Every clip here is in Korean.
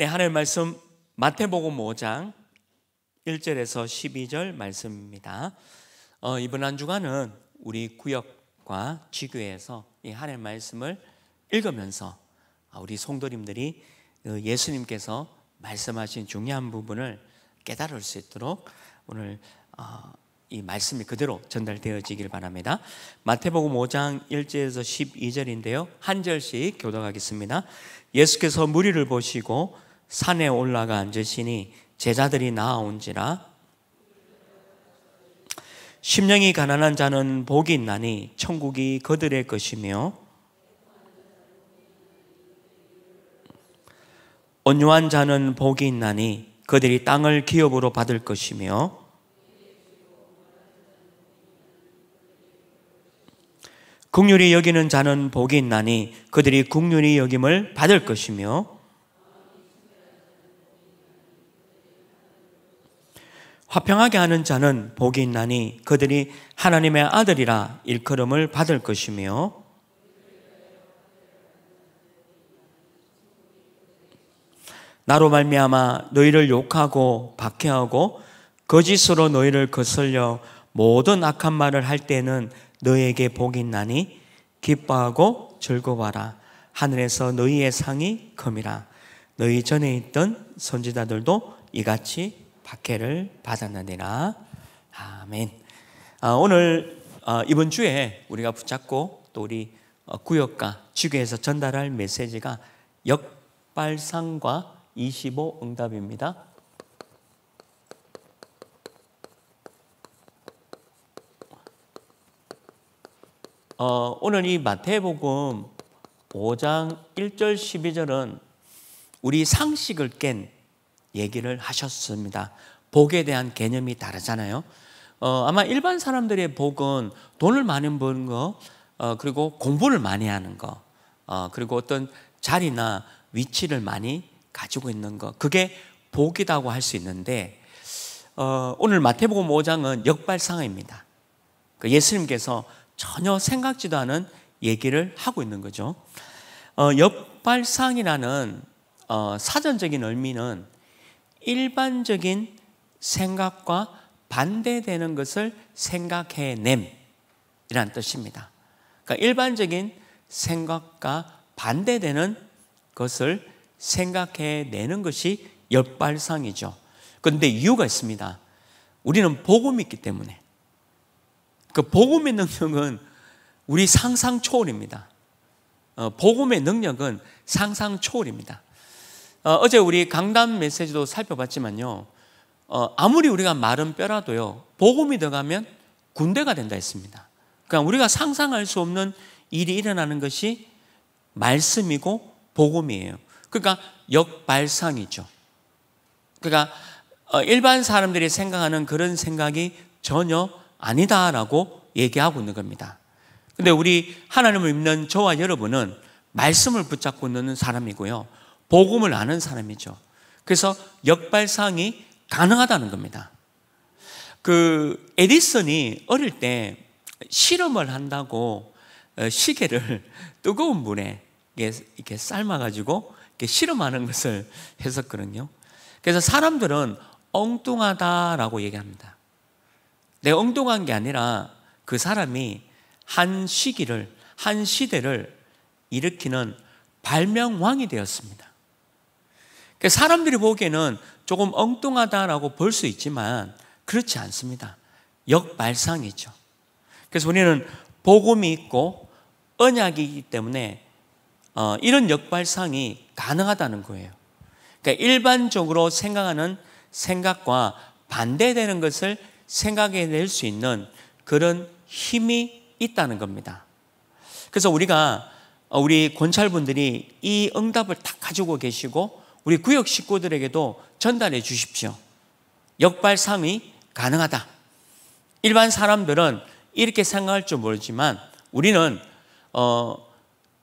네, 하늘 말씀 마태복음 5장 1절에서 12절 말씀입니다. 어, 이번 한 주간은 우리 구역과 지교에서 이 하늘 말씀을 읽으면서 아, 우리 송도님들이 어, 예수님께서 말씀하신 중요한 부분을 깨달을 수 있도록 오늘 어, 이 말씀이 그대로 전달되어지길 바랍니다. 마태복음 5장 1절에서 12절인데요. 한 절씩 교도하겠습니다. 예수께서 무리를 보시고 산에 올라가 앉으시니 제자들이 나아온지라 심령이 가난한 자는 복이 있나니 천국이 그들의 것이며 온유한 자는 복이 있나니 그들이 땅을 기업으로 받을 것이며 국률이 여기는 자는 복이 있나니 그들이 국률이 여김을 받을 것이며 화평하게 하는 자는 복이 있나니 그들이 하나님의 아들이라 일컬음을 받을 것이며 나로 말미암아 너희를 욕하고 박해하고 거짓으로 너희를 거슬려 모든 악한 말을 할 때는 너에게 희 복이 있나니 기뻐하고 즐거워라 하늘에서 너희의 상이 컴이라 너희 전에 있던 선지자들도 이같이 박해를 받았느니라. 아멘. 아, 오늘 어, 이번 주에 우리가 붙잡고 또 우리 어, 구역과 지교에서 전달할 메시지가 역발상과 25 응답입니다. 어, 오늘 이 마태복음 5장 1절 12절은 우리 상식을 깬 얘기를 하셨습니다. 복에 대한 개념이 다르잖아요. 어, 아마 일반 사람들의 복은 돈을 많이 버는 거, 어, 그리고 공부를 많이 하는 거, 어, 그리고 어떤 자리나 위치를 많이 가지고 있는 거, 그게 복이라고 할 수 있는데, 어, 오늘 마태복음 5장은 역발상입니다. 그 예수님께서 전혀 생각지도 않은 얘기를 하고 있는 거죠. 어, 역발상이라는 어, 사전적인 의미는 일반적인 생각과 반대되는 것을 생각해냄이란 뜻입니다. 그러니까 일반적인 생각과 반대되는 것을 생각해내는 것이 역발상이죠. 그런데 이유가 있습니다. 우리는 복음이 있기 때문에 그 복음의 능력은 우리 상상 초월입니다. 어, 복음의 능력은 상상 초월입니다. 어, 제 우리 강단 메시지도 살펴봤지만요. 어, 아무리 우리가 마른 뼈라도요. 복음이 들어가면 군대가 된다 했습니다. 그러니까 우리가 상상할 수 없는 일이 일어나는 것이 말씀이고 복음이에요. 그러니까 역발상이죠. 그러니까 어, 일반 사람들이 생각하는 그런 생각이 전혀 아니다라고 얘기하고 있는 겁니다. 근데 우리 하나님을 믿는 저와 여러분은 말씀을 붙잡고 있는 사람이고요. 복음을 아는 사람이죠. 그래서 역발상이 가능하다는 겁니다. 그 에디슨이 어릴 때 실험을 한다고 어, 시계를 뜨거운 물에 이렇게 삶아가지고 이렇게 실험하는 것을 했었거든요. 그래서 사람들은 엉뚱하다라고 얘기합니다. 내가 엉뚱한 게 아니라 그 사람이 한 시기를, 한 시대를 일으키는 발명왕이 되었습니다. 그 사람들이 보기에는 조금 엉뚱하다라고 볼 수 있지만 그렇지 않습니다. 역발상이죠. 그래서 우리는 복음이 있고 언약이기 때문에 어, 이런 역발상이 가능하다는 거예요. 그러니까 일반적으로 생각하는 생각과 반대되는 것을 생각해낼 수 있는 그런 힘이 있다는 겁니다. 그래서 우리가 어, 우리 권찰분들이 이 응답을 딱 가지고 계시고 우리 구역 식구들에게도 전달해 주십시오. 역발상이 가능하다. 일반 사람들은 이렇게 생각할줄 모르지만 우리는 어,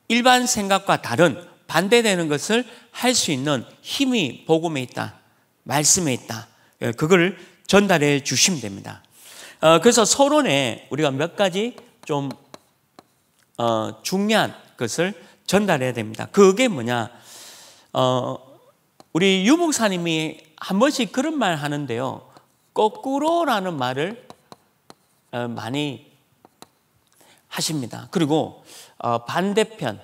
일반 생각과 다른 반대되는 것을 할 수 있는 힘이 복음에 있다. 말씀에 있다. 예, 그걸 전달해 주시면 됩니다. 어, 그래서 서론에 우리가 몇 가지 좀 어, 중요한 것을 전달해야 됩니다. 그게 뭐냐? 어, 우리 유목사님이 한 번씩 그런 말 하는데요. 거꾸로라는 말을 어, 많이 하십니다. 그리고 어, 반대편.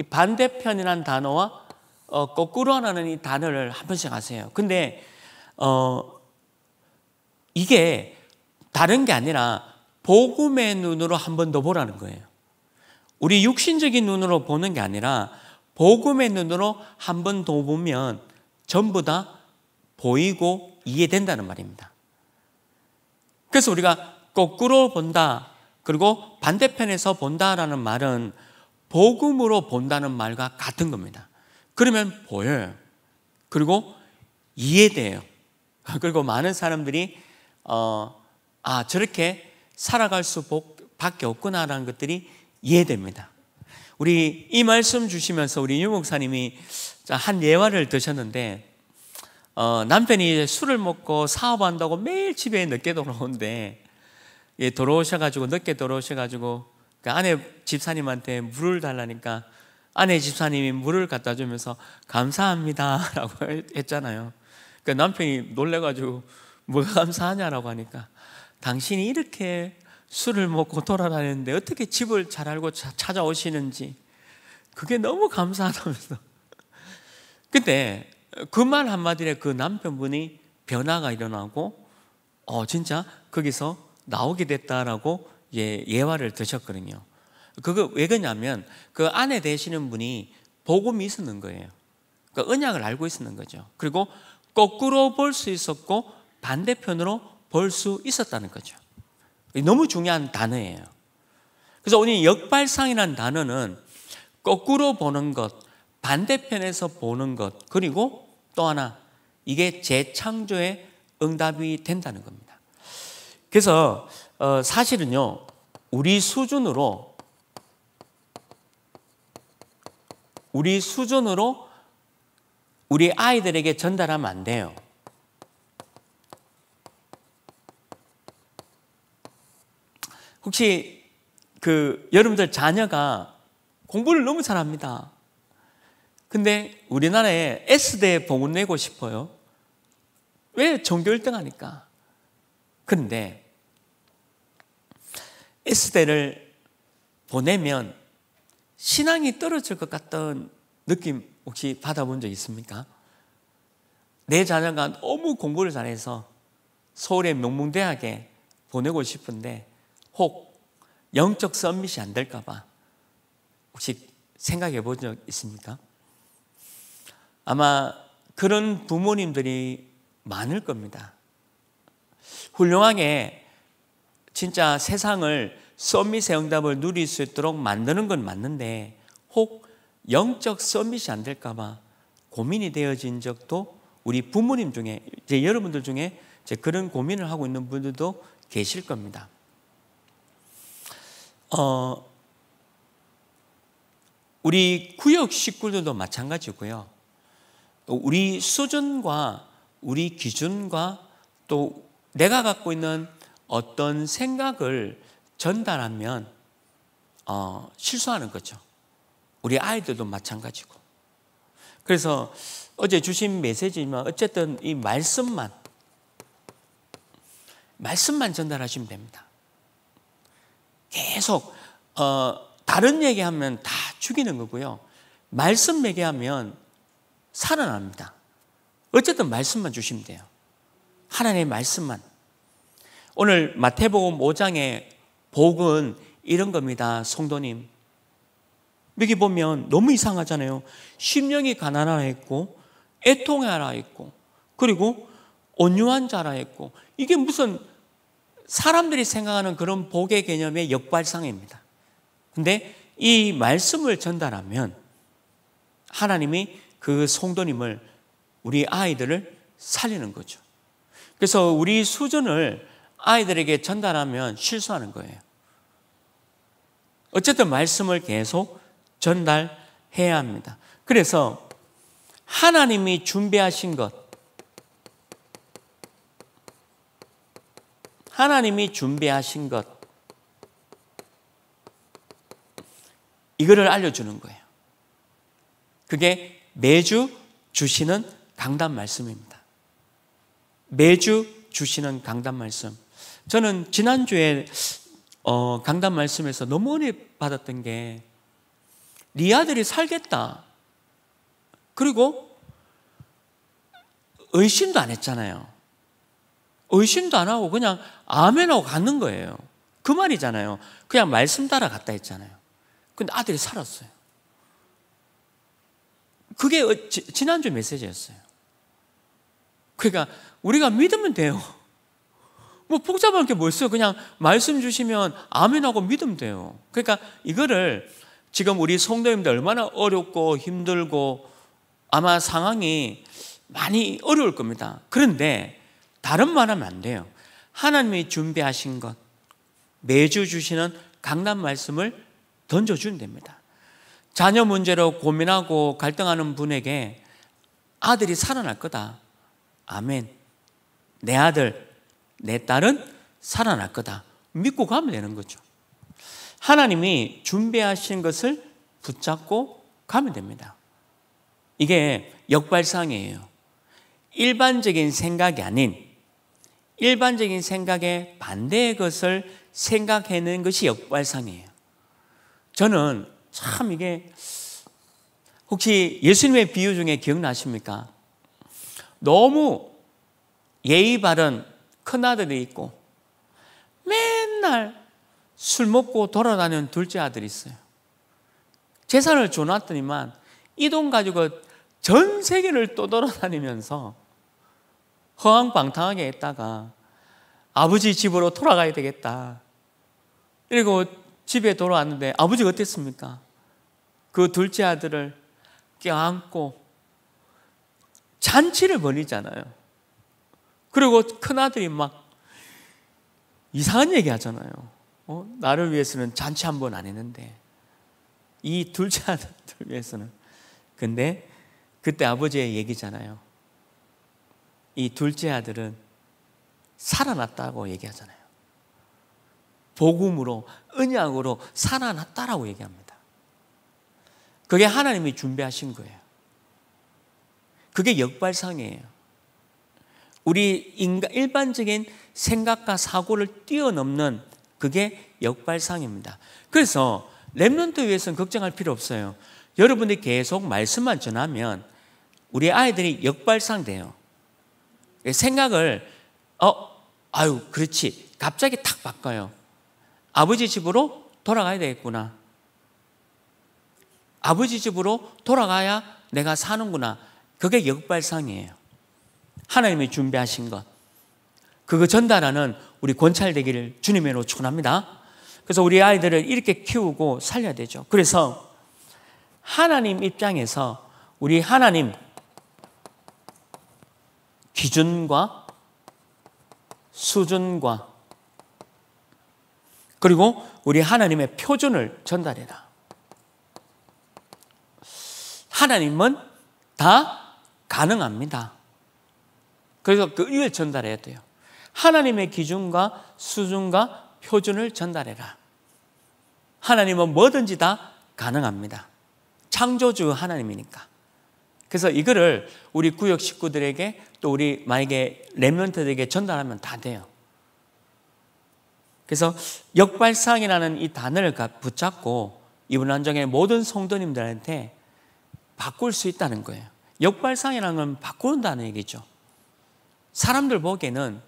이 반대편이란 단어와 어, 거꾸로라는 이 단어를 한 번씩 하세요. 근데 어, 이게 다른 게 아니라 복음의 눈으로 한 번 더 보라는 거예요. 우리 육신적인 눈으로 보는 게 아니라 복음의 눈으로 한 번 더 보면 전부 다 보이고 이해된다는 말입니다. 그래서 우리가 거꾸로 본다, 그리고 반대편에서 본다라는 말은 복음으로 본다는 말과 같은 겁니다. 그러면 보여요. 그리고 이해돼요. 그리고 많은 사람들이 어, 아 저렇게 살아갈 수밖에 없구나라는 것들이 이해됩니다. 우리 이 말씀 주시면서 우리 유 목사님이 한 예화를 드셨는데 어, 남편이 술을 먹고 사업한다고 매일 집에 늦게 돌아오는데 예, 돌아오셔가지고 늦게 돌아오셔가지고 그 아내 집사님한테 물을 달라니까 아내 집사님이 물을 갖다 주면서 감사합니다라고 했잖아요. 그 남편이 놀래가지고 뭐가 감사하냐라고 하니까 당신이 이렇게 술을 먹고 돌아다니는데 어떻게 집을 잘 알고 찾아오시는지 그게 너무 감사하다면서. 근데 그 말 한마디에 그 남편분이 변화가 일어나고 어 진짜 거기서 나오게 됐다라고 예, 예화를 드셨거든요. 그거 왜 그러냐면 그 아내 되시는 분이 복음이 있었는 거예요. 그러니까 언약을 알고 있었는 거죠. 그리고 거꾸로 볼 수 있었고 반대편으로 볼 수 있었다는 거죠. 너무 중요한 단어예요. 그래서 오늘 역발상이라는 단어는 거꾸로 보는 것, 반대편에서 보는 것, 그리고 또 하나 이게 재창조의 응답이 된다는 겁니다. 그래서 어, 사실은요, 우리 수준으로 우리 수준으로 우리 아이들에게 전달하면 안 돼요. 혹시 그 여러분들 자녀가 공부를 너무 잘합니다. 근데 우리나라에 S대 봉은 내고 싶어요. 왜 전교 1등 하니까. 그런데 S대를 보내면 신앙이 떨어질 것 같던 느낌 혹시 받아본 적 있습니까? 내 자녀가 너무 공부를 잘해서 서울의 명문대학에 보내고 싶은데 혹 영적 썸밋이 안 될까봐 혹시 생각해 본 적 있습니까? 아마 그런 부모님들이 많을 겁니다. 훌륭하게 진짜 세상을 썸밋의 응답을 누릴 수 있도록 만드는 건 맞는데 혹 영적 썸밋이 안 될까봐 고민이 되어진 적도 우리 부모님 중에 이제 여러분들 중에 이제 그런 고민을 하고 있는 분들도 계실 겁니다. 어, 우리 구역 식구들도 마찬가지고요. 우리 수준과 우리 기준과 또 내가 갖고 있는 어떤 생각을 전달하면 어, 실수하는 거죠. 우리 아이들도 마찬가지고. 그래서 어제 주신 메시지만 어쨌든 이 말씀만 말씀만 전달하시면 됩니다. 계속 어, 다른 얘기하면 다 죽이는 거고요. 말씀 얘기하면 살아납니다. 어쨌든 말씀만 주시면 돼요. 하나님의 말씀만. 오늘 마태복음 5장의 복은 이런 겁니다. 성도님. 여기 보면 너무 이상하잖아요. 심령이 가난하라 했고 애통하라 했고 그리고 온유한 자라 했고 이게 무슨 사람들이 생각하는 그런 복의 개념의 역발상입니다. 근데 이 말씀을 전달하면 하나님이 그 송도님을 우리 아이들을 살리는 거죠. 그래서 우리 수준을 아이들에게 전달하면 실수하는 거예요. 어쨌든 말씀을 계속 전달해야 합니다. 그래서 하나님이 준비하신 것, 하나님이 준비하신 것 이거를 알려주는 거예요. 그게 매주 주시는 강단 말씀입니다. 매주 주시는 강단 말씀. 저는 지난주에 어, 강단 말씀에서 너무 은혜 받았던 게, 네 아들이 살겠다. 그리고 의심도 안 했잖아요. 의심도 안 하고 그냥 아멘하고 갔는 거예요. 그 말이잖아요. 그냥 말씀 따라 갔다 했잖아요. 근데 아들이 살았어요. 그게 어, 지난주 메시지였어요. 그러니까 우리가 믿으면 돼요. 뭐 복잡한 게 뭐 있어요. 그냥 말씀 주시면 아멘하고 믿으면 돼요. 그러니까 이거를 지금 우리 성도님들 얼마나 어렵고 힘들고 아마 상황이 많이 어려울 겁니다. 그런데 다른 말 하면 안 돼요. 하나님이 준비하신 것, 매주 주시는 강단 말씀을 던져주면 됩니다. 자녀 문제로 고민하고 갈등하는 분에게 아들이 살아날 거다. 아멘. 내 아들, 내 딸은 살아날 거다. 믿고 가면 되는 거죠. 하나님이 준비하신 것을 붙잡고 가면 됩니다. 이게 역발상이에요. 일반적인 생각이 아닌 일반적인 생각에 반대의 것을 생각해낸 것이 역발상이에요. 저는 참 이게 혹시 예수님의 비유 중에 기억나십니까? 너무 예의 바른 큰아들이 있고 맨날 술 먹고 돌아다니는 둘째 아들이 있어요. 재산을 줘놨더니만 이 돈 가지고 전 세계를 떠돌아다니면서 허황방탕하게 했다가 아버지 집으로 돌아가야 되겠다. 그리고 집에 돌아왔는데 아버지가 어땠습니까? 그 둘째 아들을 껴안고 잔치를 벌이잖아요 그리고 큰아들이 막 이상한 얘기 하잖아요. 어? 나를 위해서는 잔치 한 번 안 했는데 이 둘째 아들을 위해서는 근데 그때 아버지의 얘기잖아요. 이 둘째 아들은 살아났다고 얘기하잖아요. 복음으로, 은약으로 살아났다라고 얘기합니다. 그게 하나님이 준비하신 거예요. 그게 역발상이에요. 우리 인간, 일반적인 생각과 사고를 뛰어넘는 그게 역발상입니다. 그래서 랩런트 위해서는 걱정할 필요 없어요. 여러분들이 계속 말씀만 전하면 우리 아이들이 역발상 돼요. 그 생각을 어 아유 그렇지 갑자기 탁 바꿔요. 아버지 집으로 돌아가야 되겠구나. 아버지 집으로 돌아가야 내가 사는구나. 그게 역발상이에요. 하나님이 준비하신 것. 그거 전달하는 우리 권찰되기를 주님의로 축원합니다. 그래서 우리 아이들을 이렇게 키우고 살려야 되죠. 그래서 하나님 입장에서 우리 하나님 기준과 수준과 그리고 우리 하나님의 표준을 전달해라. 하나님은 다 가능합니다. 그래서 그을 전달해야 돼요. 하나님의 기준과 수준과 표준을 전달해라. 하나님은 뭐든지 다 가능합니다. 창조주 하나님이니까. 그래서 이거를 우리 구역 식구들에게 또 우리 만약에 랩런트들에게 전달하면 다 돼요. 그래서 역발상이라는 이 단어를 붙잡고 이분 한정의 모든 성도님들한테 바꿀 수 있다는 거예요. 역발상이라는 건 바꾼다는 얘기죠. 사람들 보기에는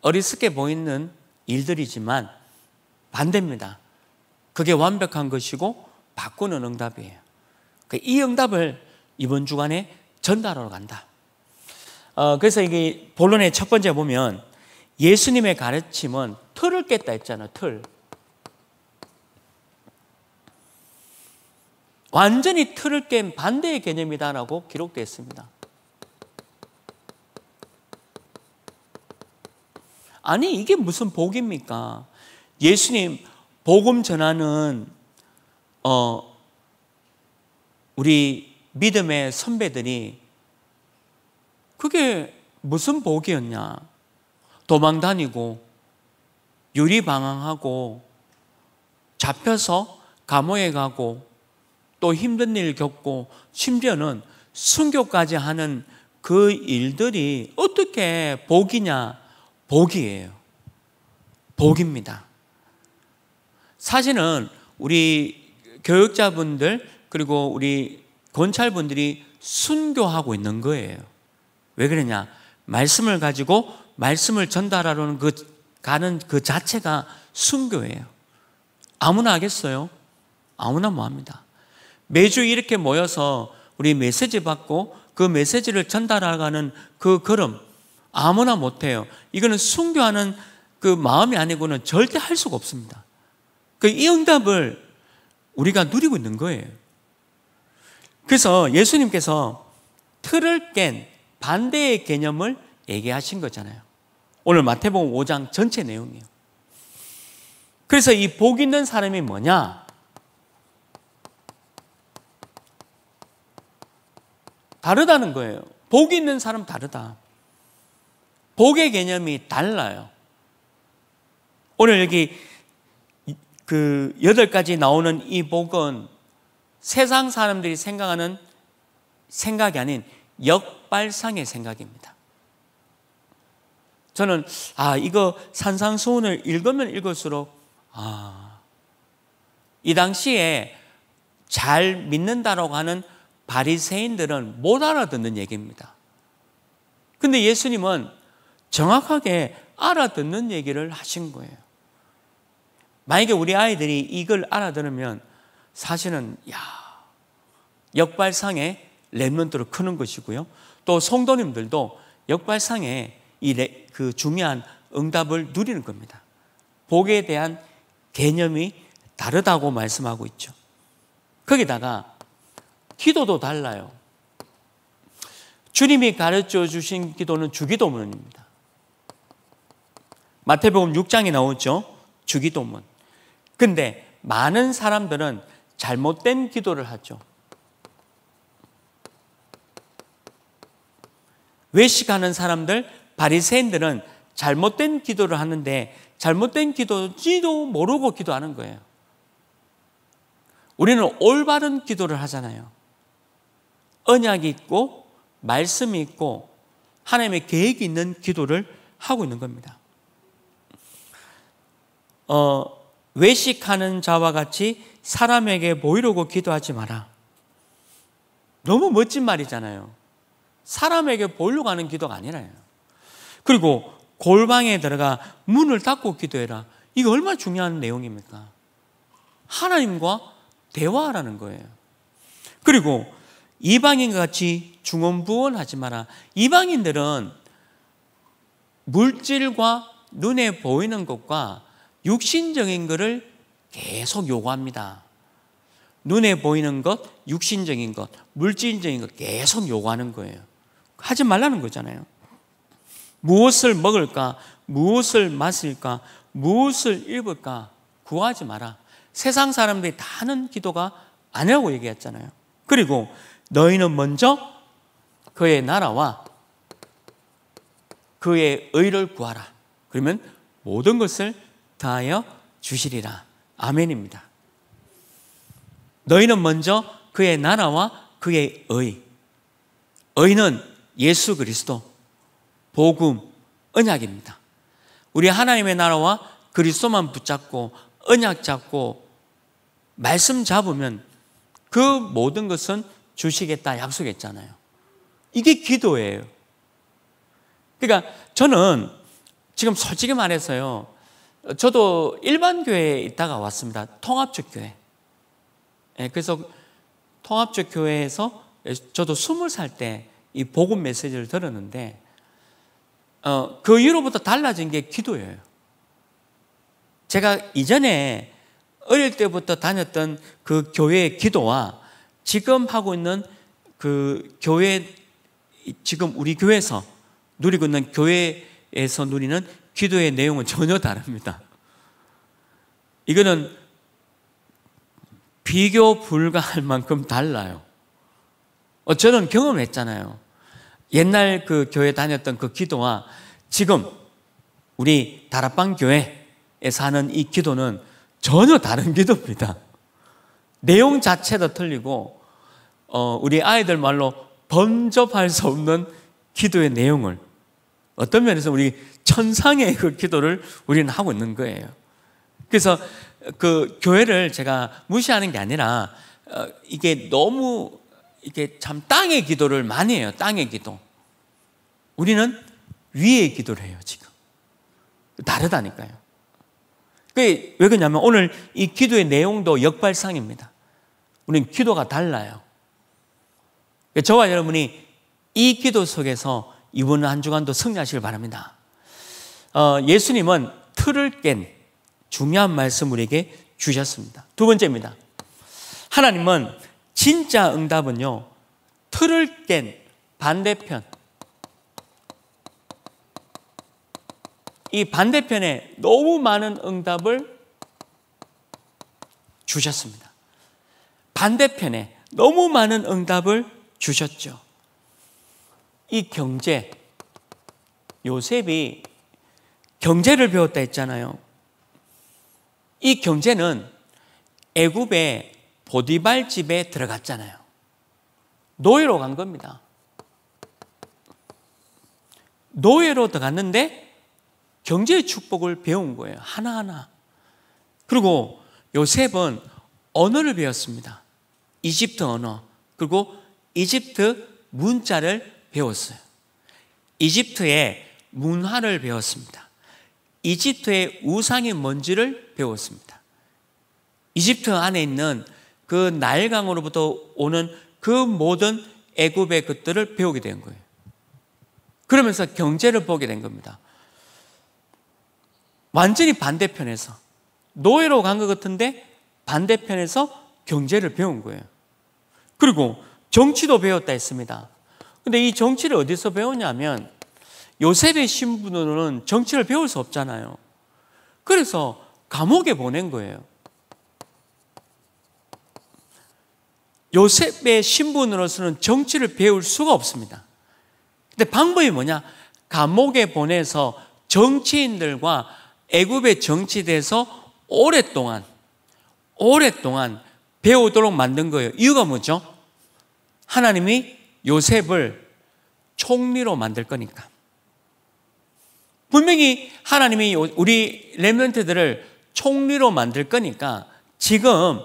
어리석게 보이는 일들이지만 반대입니다. 그게 완벽한 것이고 바꾸는 응답이에요. 그 이 응답을 이번 주간에 전달하러 간다. 어, 그래서 이게 본론의 첫 번째 보면 예수님의 가르침은 틀을 깼다 했잖아 틀. 완전히 틀을 깬 반대의 개념이다라고 기록되어 있습니다. 아니, 이게 무슨 복입니까? 예수님, 복음 전하는, 어, 우리 믿음의 선배들이 그게 무슨 복이었냐? 도망 다니고 유리방황하고 잡혀서 감옥에 가고 또 힘든 일 겪고 심지어는 순교까지 하는 그 일들이 어떻게 복이냐? 복이에요. 복입니다. 사실은 우리 교육자분들 그리고 우리 권찰분들이 순교하고 있는 거예요. 왜 그러냐? 말씀을 가지고 말씀을 전달하려는 그 가는 그 자체가 순교예요. 아무나 하겠어요? 아무나 뭐 합니다. 매주 이렇게 모여서 우리 메시지 받고 그 메시지를 전달하가는 그 걸음 아무나 못 해요. 이거는 순교하는 그 마음이 아니고는 절대 할 수가 없습니다. 그 이 응답을 우리가 누리고 있는 거예요. 그래서 예수님께서 틀을 깬 반대의 개념을 얘기하신 거잖아요. 오늘 마태복음 5장 전체 내용이에요. 그래서 이 복 있는 사람이 뭐냐? 다르다는 거예요. 복 있는 사람 다르다. 복의 개념이 달라요. 오늘 여기 그 여덟 가지 나오는 이 복은 세상 사람들이 생각하는 생각이 아닌 역발상의 생각입니다. 저는 아 이거 산상수훈을 읽으면 읽을수록 아 이 당시에 잘 믿는다라고 하는 바리새인들은 못 알아듣는 얘기입니다. 근데 예수님은 정확하게 알아듣는 얘기를 하신 거예요. 만약에 우리 아이들이 이걸 알아들으면 사실은 야 역발상의 랩런트로 크는 것이고요. 또 성도님들도 역발상의 이그 중요한 응답을 누리는 겁니다. 복에 대한 개념이 다르다고 말씀하고 있죠. 거기다가 기도도 달라요. 주님이 가르쳐 주신 기도는 주기도문입니다. 마태복음 6장에 나오죠. 주기도문. 근데 많은 사람들은 잘못된 기도를 하죠. 외식하는 사람들 바리새인들은 잘못된 기도를 하는데 잘못된 기도지도 모르고 기도하는 거예요. 우리는 올바른 기도를 하잖아요. 언약이 있고 말씀이 있고 하나님의 계획이 있는 기도를 하고 있는 겁니다. 어, 외식하는 자와 같이 사람에게 보이려고 기도하지 마라. 너무 멋진 말이잖아요. 사람에게 보이려고 하는 기도가 아니라요. 그리고 골방에 들어가 문을 닫고 기도해라. 이거 얼마나 중요한 내용입니까? 하나님과 대화라는 하 거예요. 그리고 이방인과 같이 중원부원하지 마라. 이방인들은 물질과 눈에 보이는 것과 육신적인 것을 계속 요구합니다. 눈에 보이는 것, 육신적인 것, 물질적인 것 계속 요구하는 거예요. 하지 말라는 거잖아요. 무엇을 먹을까? 무엇을 마실까? 무엇을 입을까? 구하지 마라. 세상 사람들이 다 하는 기도가 아니라고 얘기했잖아요. 그리고 너희는 먼저 그의 나라와 그의 의를 구하라. 그러면 모든 것을 다하여 주시리라. 아멘입니다. 너희는 먼저 그의 나라와 그의 의. 의는 예수 그리스도, 복음, 언약입니다. 우리 하나님의 나라와 그리스도만 붙잡고 언약 잡고 말씀 잡으면 그 모든 것은 주시겠다 약속했잖아요. 이게 기도예요. 그러니까 저는 지금 솔직히 말해서요. 저도 일반 교회에 있다가 왔습니다. 통합적 교회. 예, 그래서 통합적 교회에서 저도 스물 살때 이 복음 메시지를 들었는데 어, 그 이후로부터 달라진 게 기도예요. 제가 이전에 어릴 때부터 다녔던 그 교회의 기도와 지금 하고 있는 그 교회 지금 우리 교회에서 누리고 있는 교회에서 누리는 기도의 내용은 전혀 다릅니다. 이거는 비교 불가할 만큼 달라요. 어, 저는 경험했잖아요. 옛날 그 교회 다녔던 그 기도와 지금 우리 다락방 교회에사는이 기도는 전혀 다른 기도입니다. 내용 자체도 틀리고 어, 우리 아이들 말로 범접할 수 없는 기도의 내용을 어떤 면에서 우리 천상의 그 기도를 우리는 하고 있는 거예요. 그래서 그 교회를 제가 무시하는 게 아니라 어, 이게 너무 이게 참 땅의 기도를 많이 해요. 땅의 기도. 우리는 위의 기도를 해요, 지금. 다르다니까요. 그게 왜 그러냐면 오늘 이 기도의 내용도 역발상입니다. 우리는 기도가 달라요. 그러니까 저와 여러분이 이 기도 속에서 이번 한 주간도 승리하시길 바랍니다. 어, 예수님은 틀을 깬 중요한 말씀 우리에게 주셨습니다. 두 번째입니다. 하나님은 진짜 응답은요. 틀을 땐 반대편. 이 반대편에 너무 많은 응답을 주셨습니다. 반대편에 너무 많은 응답을 주셨죠. 이 경제, 요셉이 경제를 배웠다 했잖아요. 이 경제는 애굽의 보디발 집에 들어갔잖아요. 노예로 간 겁니다. 노예로 들어갔는데 경제의 축복을 배운 거예요. 하나하나. 그리고 요셉은 언어를 배웠습니다. 이집트 언어. 그리고 이집트 문자를 배웠어요. 이집트의 문화를 배웠습니다. 이집트의 우상이 뭔지를 배웠습니다. 이집트 안에 있는 그나일강으로부터 오는 그 모든 애굽의 것들을 배우게 된 거예요. 그러면서 경제를 보게 된 겁니다. 완전히 반대편에서 노예로 간 것 같은데 반대편에서 경제를 배운 거예요. 그리고 정치도 배웠다 했습니다. 근데 이 정치를 어디서 배우냐면 요셉의 신분으로는 정치를 배울 수 없잖아요. 그래서 감옥에 보낸 거예요. 요셉의 신분으로서는 정치를 배울 수가 없습니다. 근데 방법이 뭐냐? 감옥에 보내서 정치인들과 애굽의 정치대에서 오랫동안 오랫동안 배우도록 만든 거예요. 이유가 뭐죠? 하나님이 요셉을 총리로 만들 거니까. 분명히 하나님이 우리 렘넌트들을 총리로 만들 거니까 지금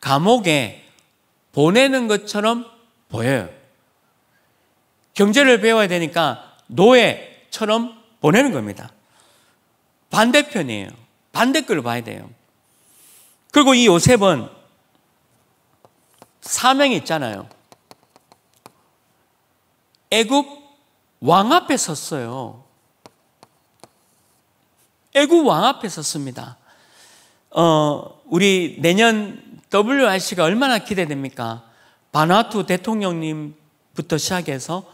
감옥에 보내는 것처럼 보여요. 경제를 배워야 되니까 노예처럼 보내는 겁니다. 반대편이에요. 반대글을 봐야 돼요. 그리고 이 요셉은 사명이 있잖아요. 애굽 왕 앞에 섰어요. 애굽 왕 앞에 섰습니다. 어, 우리 내년 WRC가 얼마나 기대됩니까? 바나투 대통령님부터 시작해서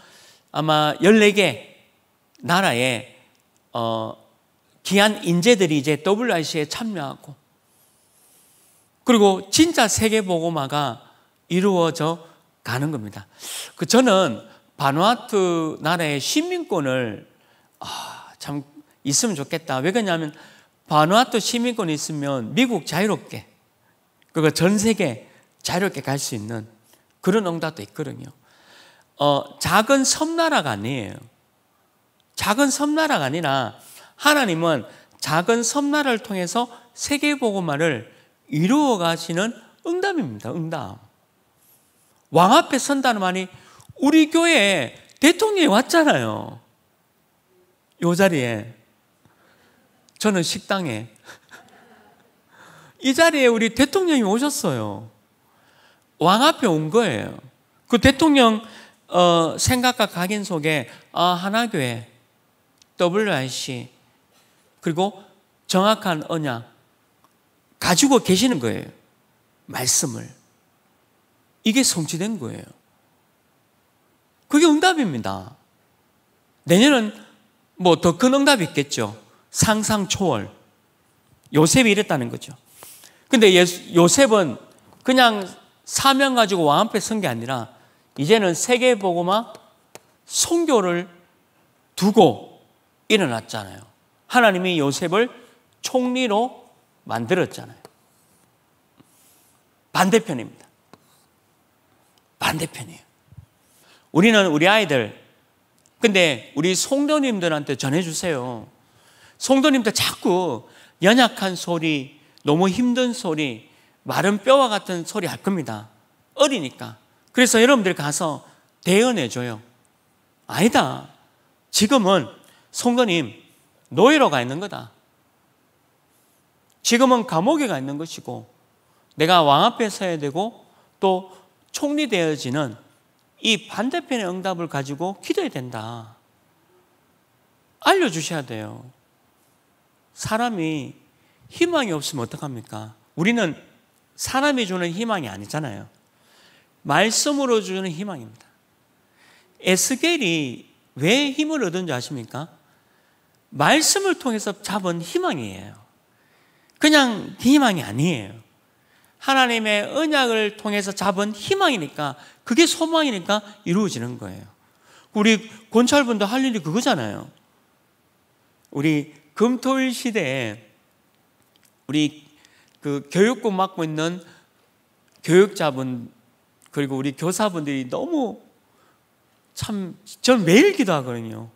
아마 14개 나라의 어, 귀한 인재들이 이제 WRC에 참여하고 그리고 진짜 세계보고마가 이루어져 가는 겁니다. 그 저는 바누아투 나라의 시민권을 아, 참 있으면 좋겠다. 왜 그러냐면 바누아투 시민권이 있으면 미국 자유롭게 그거전 세계 자유롭게 갈 수 있는 그런 응답도 있거든요. 어, 작은 섬나라가 아니에요. 작은 섬나라가 아니라 하나님은 작은 섬나라를 통해서 세계 보고화를 이루어 가시는 응답입니다. 응답. 왕 앞에 선다는 말이 우리 교회 대통령이 왔잖아요. 요 자리에 저는 식당에 이 자리에 우리 대통령이 오셨어요. 왕 앞에 온 거예요. 그 대통령 어, 생각과 각인 속에 아, 하나교회, WRC 그리고 정확한 언약 가지고 계시는 거예요. 말씀을 이게 성취된 거예요. 그게 응답입니다. 내년은 뭐 더 큰 응답이 있겠죠. 상상 초월. 요셉이 이랬다는 거죠. 근데 예수, 요셉은 그냥 사명 가지고 왕 앞에 선 게 아니라 이제는 세계 보고마 성교를 두고 일어났잖아요. 하나님이 요셉을 총리로 만들었잖아요. 반대편입니다. 반대편이에요. 우리는 우리 아이들 근데 우리 송도님들한테 전해주세요. 송도님들 자꾸 연약한 소리, 너무 힘든 소리, 마른 뼈와 같은 소리 할 겁니다. 어리니까. 그래서 여러분들 가서 대언해줘요. 아니다. 지금은 성도님 노예로 가 있는 거다. 지금은 감옥에 가 있는 것이고 내가 왕 앞에 서야 되고 또 총리 되어지는 이 반대편의 응답을 가지고 기도해야 된다. 알려주셔야 돼요. 사람이 희망이 없으면 어떡합니까? 우리는 사람이 주는 희망이 아니잖아요. 말씀으로 주는 희망입니다. 에스겔이 왜 힘을 얻은지 아십니까? 말씀을 통해서 잡은 희망이에요. 그냥 희망이 아니에요. 하나님의 언약을 통해서 잡은 희망이니까 그게 소망이니까 이루어지는 거예요. 우리 권찰분도 할 일이 그거잖아요. 우리 금토일 시대에 우리 그교육국 맡고 있는 교육자분 그리고 우리 교사분들이 너무 참 저는 매일 기도하거든요.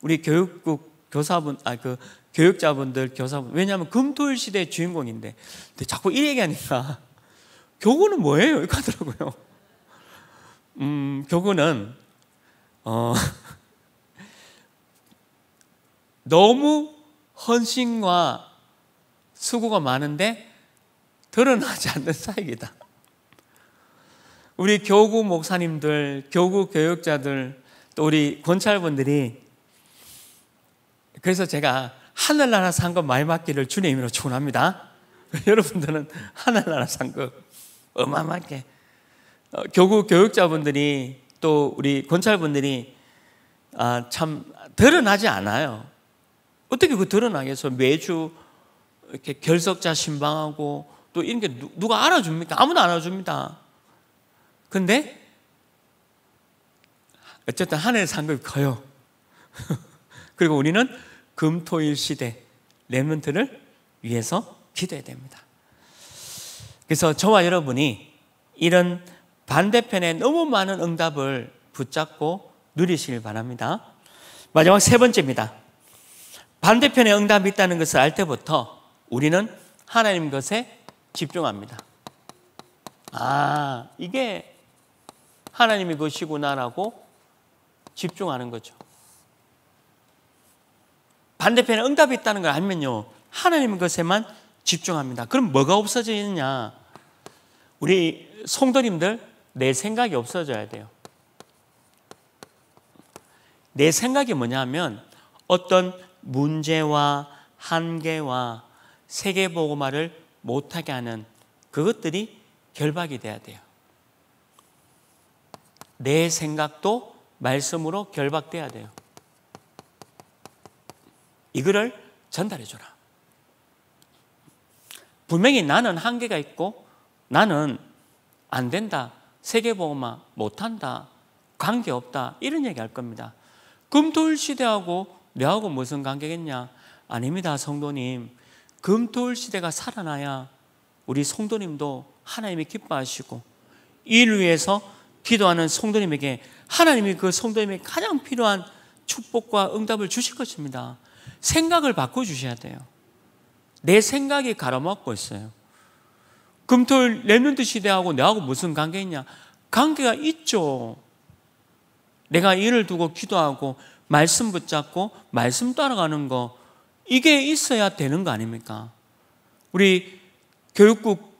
우리 교육국 교사분 아그 교육자분들 교사분 왜냐하면 금토일 시대의 주인공인데 근데 자꾸 이 얘기하니까 교구는 뭐예요? 이거 하더라고요. 음 교구는 어 너무 헌신과 수고가 많은데 드러나지 않는 사역이다. 우리 교구 목사님들, 교구 교육자들, 또 우리 권찰분들이 그래서 제가 하늘나라 상급 많이 기를 주님의 이름으로 축원합니다. 여러분들은 하늘나라 상급 어마어마하게 어, 교구 교육자분들이 또 우리 권찰분들이 아, 참 드러나지 않아요. 어떻게 그 드러나겠어? 매주 이렇게 결석자 신방하고 또 이런 게 누가 알아줍니까? 아무도 알아줍니다. 근데 어쨌든 하늘 상급이 커요. 그리고 우리는 금토일 시대 렘런트를 위해서 기도해야 됩니다. 그래서 저와 여러분이 이런 반대편에 너무 많은 응답을 붙잡고 누리시길 바랍니다. 마지막 세 번째입니다. 반대편에 응답이 있다는 것을 알 때부터 우리는 하나님 것에 집중합니다. 아, 이게 하나님이 것이구나라고 집중하는 거죠. 반대편에 응답이 있다는 걸 알면요. 하나님 것에만 집중합니다. 그럼 뭐가 없어지느냐? 우리 성도님들 내 생각이 없어져야 돼요. 내 생각이 뭐냐면 어떤 문제와 한계와 세계보고말을 못하게 하는 그것들이 결박이 돼야 돼요. 내 생각도 말씀으로 결박돼야 돼요. 이거를 전달해 줘라. 분명히 나는 한계가 있고 나는 안 된다. 세계보고화 못한다. 관계없다. 이런 얘기 할 겁니다. 금토일 시대하고 내하고 무슨 관계겠냐? 아닙니다, 성도님. 금토일 시대가 살아나야 우리 성도님도 하나님이 기뻐하시고 일 위해서 기도하는 성도님에게 하나님이 그 성도님의 가장 필요한 축복과 응답을 주실 것입니다. 생각을 바꿔 주셔야 돼요. 내 생각이 가로막고 있어요. 금토일 랩런트 시대하고 내하고 무슨 관계 있냐? 관계가 있죠. 내가 일을 두고 기도하고 말씀 붙잡고 말씀 따라가는 거 이게 있어야 되는 거 아닙니까? 우리 교육국,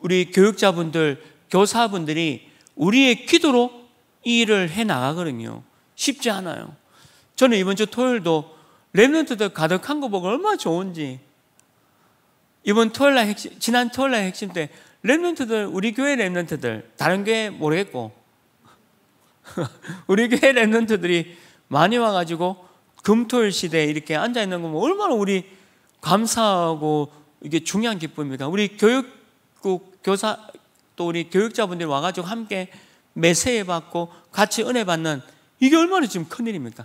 우리 교육자분들, 교사분들이 우리의 기도로 이 일을 해 나가거든요. 쉽지 않아요. 저는 이번 주 토요일도 랩런트들 가득한 거 보고 얼마나 좋은지. 이번 토요일날 핵심, 지난 토요일날 핵심 때 랩런트들, 우리 교회 랩런트들, 다른 교회 모르겠고, 우리 교회 랩런트들이 많이 와가지고 금토일 시대에 이렇게 앉아 있는 거면 얼마나 우리 감사하고 이게 중요한 기쁨입니까? 우리 교육국 교사 또 우리 교육자분들이 와가지고 함께 매세해 받고 같이 은혜 받는 이게 얼마나 지금 큰일입니까?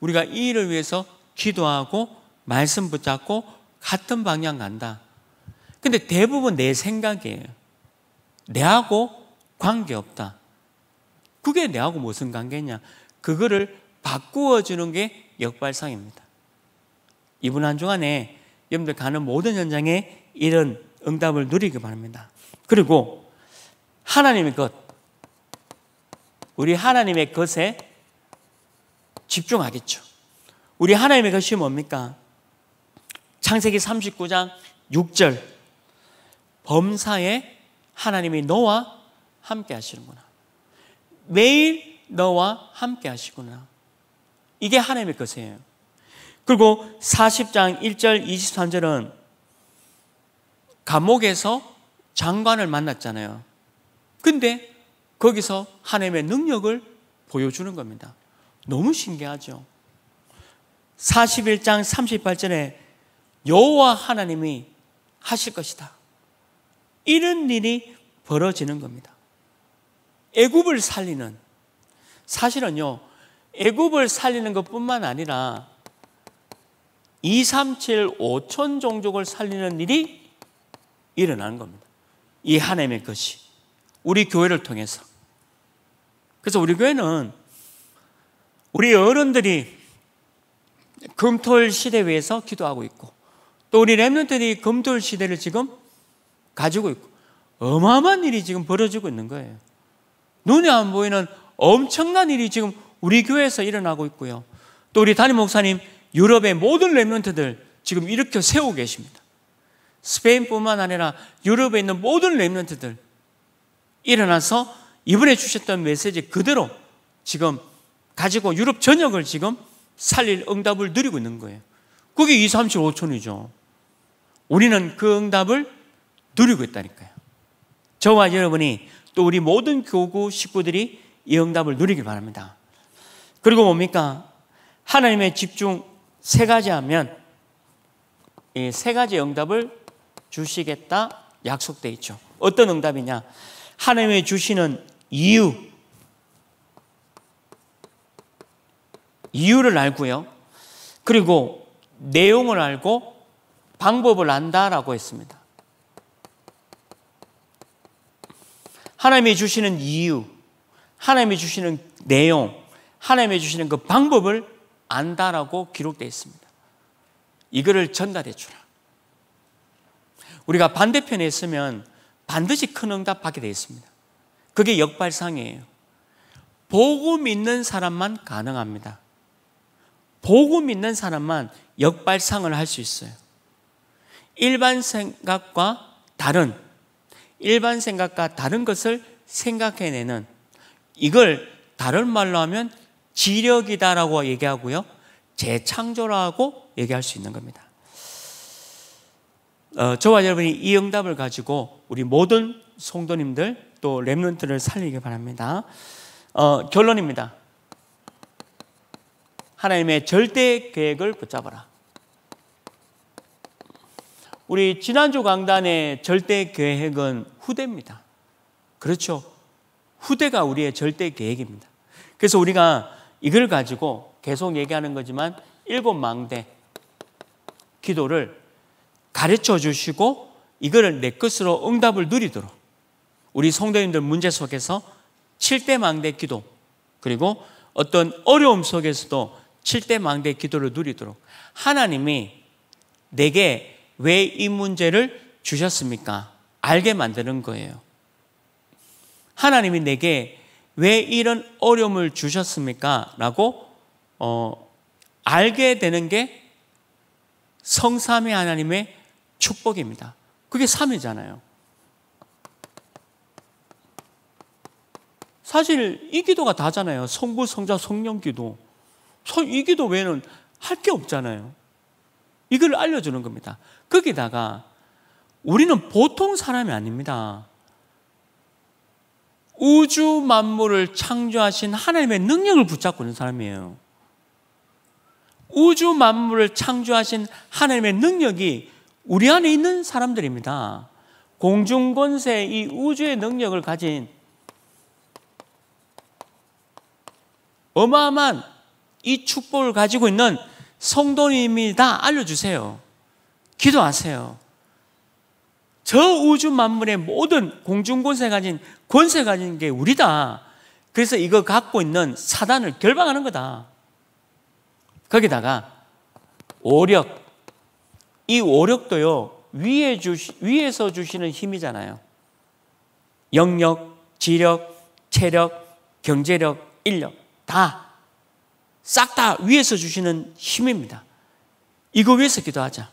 우리가 이 일을 위해서 기도하고 말씀 붙잡고 같은 방향 간다. 근데 대부분 내 생각이에요. 내하고 관계없다. 그게 내하고 무슨 관계냐? 그거를 바꾸어 주는 게 역발상입니다. 이번 한 주간에 여러분들 가는 모든 현장에 이런 응답을 누리기 바랍니다. 그리고 하나님의 것, 우리 하나님의 것에 집중하겠죠. 우리 하나님의 것이 뭡니까? 창세기 39장 6절 범사에 하나님이 너와 함께 하시는구나. 매일 너와 함께 하시구나. 이게 하나님의 것이에요. 그리고 40장 1절 23절은 감옥에서 장관을 만났잖아요. 근데 거기서 하나님의 능력을 보여주는 겁니다. 너무 신기하죠. 41장 38절에 여호와 하나님이 하실 것이다. 이런 일이 벌어지는 겁니다. 애굽을 살리는 사실은요. 애굽을 살리는 것뿐만 아니라 2, 3, 7, 5천 종족을 살리는 일이 일어나는 겁니다. 이 하나님의 것이 우리 교회를 통해서. 그래서 우리 교회는 우리 어른들이 금토일 시대 위해서 기도하고 있고 또 우리 랩런들이 금토일 시대를 지금 가지고 있고 어마어마한 일이 지금 벌어지고 있는 거예요. 눈에 안 보이는 엄청난 일이 지금 우리 교회에서 일어나고 있고요. 또 우리 담임 목사님 유럽의 모든 랩런트들 지금 일으켜 세우고 계십니다. 스페인뿐만 아니라 유럽에 있는 모든 랩런트들 일어나서 이번에 주셨던 메시지 그대로 지금 가지고 유럽 전역을 지금 살릴 응답을 누리고 있는 거예요. 그게 2, 3, 7, 5천이죠. 우리는 그 응답을 누리고 있다니까요. 저와 여러분이 또 우리 모든 교구 식구들이 이 응답을 누리길 바랍니다. 그리고 뭡니까? 하나님의 집중 세 가지 하면 이세 가지 응답을 주시겠다 약속되어 있죠. 어떤 응답이냐? 하나님의 주시는 이유. 이유를 알고요. 그리고 내용을 알고 방법을 안다라고 했습니다. 하나님이 주시는 이유, 하나님이 주시는 내용, 하나님이 주시는 그 방법을 안다라고 기록되어 있습니다. 이거를 전달해 주라. 우리가 반대편에 있으면 반드시 큰 응답 받게 되어 있습니다. 그게 역발상이에요. 복음 있는 사람만 가능합니다. 복음 있는 사람만 역발상을 할 수 있어요. 일반 생각과 다른, 일반 생각과 다른 것을 생각해내는 이걸 다른 말로 하면 지력이다라고 얘기하고요. 재창조라고 얘기할 수 있는 겁니다. 어, 저와 여러분이 이 응답을 가지고 우리 모든 송도님들 또 랩런트를 살리기 바랍니다. 어, 결론입니다. 하나님의 절대 계획을 붙잡아라. 우리 지난주 강단의 절대 계획은 후대입니다. 그렇죠. 후대가 우리의 절대 계획입니다. 그래서 우리가 이걸 가지고 계속 얘기하는 거지만 일곱 망대 기도를 가르쳐 주시고 이거를 내 것으로 응답을 누리도록 우리 성도님들 문제 속에서 7대 망대 기도 그리고 어떤 어려움 속에서도 7대 망대 기도를 누리도록 하나님이 내게 왜 이 문제를 주셨습니까? 알게 만드는 거예요. 하나님이 내게 왜 이런 어려움을 주셨습니까? 라고 어, 알게 되는 게 성삼위 하나님의 축복입니다. 그게 3이잖아요. 사실 이 기도가 다잖아요. 성부, 성자, 성령 기도. 이 기도 외에는 할 게 없잖아요. 이걸 알려주는 겁니다. 거기다가 우리는 보통 사람이 아닙니다. 우주 만물을 창조하신 하나님의 능력을 붙잡고 있는 사람이에요. 우주 만물을 창조하신 하나님의 능력이 우리 안에 있는 사람들입니다. 공중 권세 이 우주의 능력을 가진 어마어마한 이 축복을 가지고 있는 성도님이다 알려주세요. 기도하세요. 저 우주 만물의 모든 공중권세 가진 권세 가진 게 우리다. 그래서 이거 갖고 있는 사단을 결방하는 거다. 거기다가 오력 이 오력도요 위에 주시, 위에서 주시는 힘이잖아요. 영력, 지력, 체력, 경제력, 인력 다 싹 다 위에서 주시는 힘입니다. 이거 위해서 기도하자.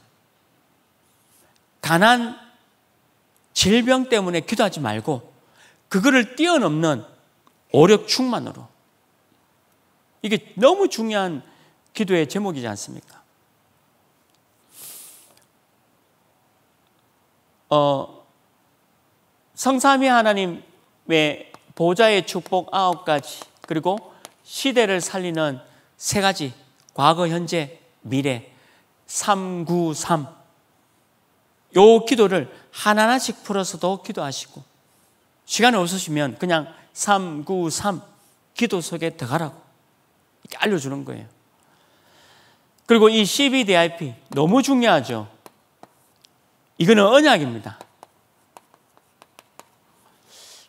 가난 질병 때문에 기도하지 말고 그거를 뛰어넘는 오력충만으로 이게 너무 중요한 기도의 제목이지 않습니까? 어, 성삼위 하나님의 보좌의 축복 아홉 가지 그리고 시대를 살리는 세 가지 과거, 현재, 미래 393요 기도를 하나하나씩 풀어서도 기도하시고 시간이 없으시면 그냥 393 기도 속에 들어가라고 이렇게 알려주는 거예요. 그리고 이 CBDIP 너무 중요하죠. 이거는 언약입니다.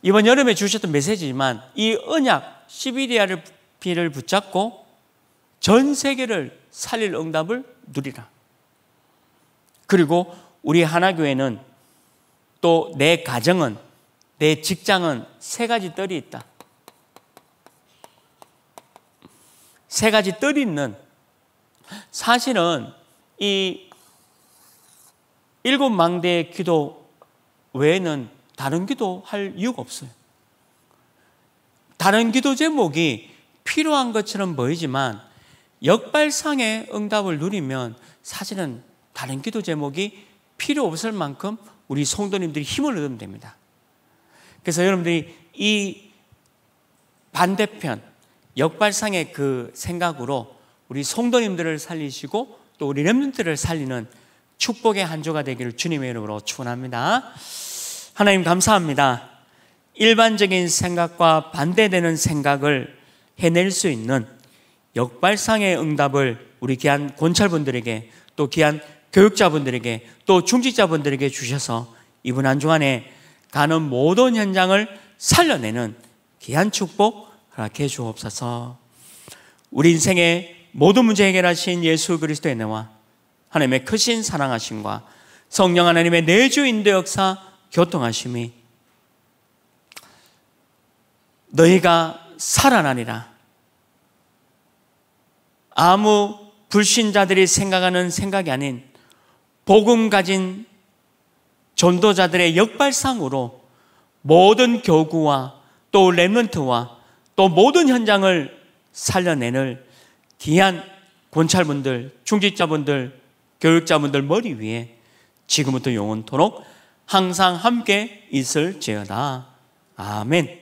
이번 여름에 주셨던 메시지지만 이 언약 CBDIP를 붙잡고 전 세계를 살릴 응답을 누리라. 그리고 우리 하나교회는 또 내 가정은 내 직장은 세 가지 뜰이 있다. 세 가지 뜰이 있는 사실은 이 일곱 망대의 기도 외에는 다른 기도 할 이유가 없어요. 다른 기도 제목이 필요한 것처럼 보이지만 역발상의 응답을 누리면 사실은 다른 기도 제목이 필요 없을 만큼 우리 성도님들이 힘을 얻으면 됩니다. 그래서 여러분들이 이 반대편, 역발상의 그 생각으로 우리 성도님들을 살리시고 또 우리 렘들을 살리는 축복의 한 조가 되기를 주님의 이름으로 축원합니다. 하나님 감사합니다. 일반적인 생각과 반대되는 생각을 해낼 수 있는 역발상의 응답을 우리 귀한 권찰분들에게 또 귀한 교육자분들에게 또 중직자분들에게 주셔서 이번 한 주간에 가는 모든 현장을 살려내는 귀한 축복 허락해 주옵소서. 우리 인생의 모든 문제 해결하신 예수 그리스도의 은와 하나님의 크신 사랑하심과 성령 하나님의 내주 인도 역사 교통하심이 너희가 살아나니라 아무 불신자들이 생각하는 생각이 아닌 복음 가진 전도자들의 역발상으로 모든 교구와 또 랩런트와 또 모든 현장을 살려내는 귀한 권찰분들, 중직자분들, 교육자분들 머리 위에 지금부터 영원토록 항상 함께 있을지어다. 아멘.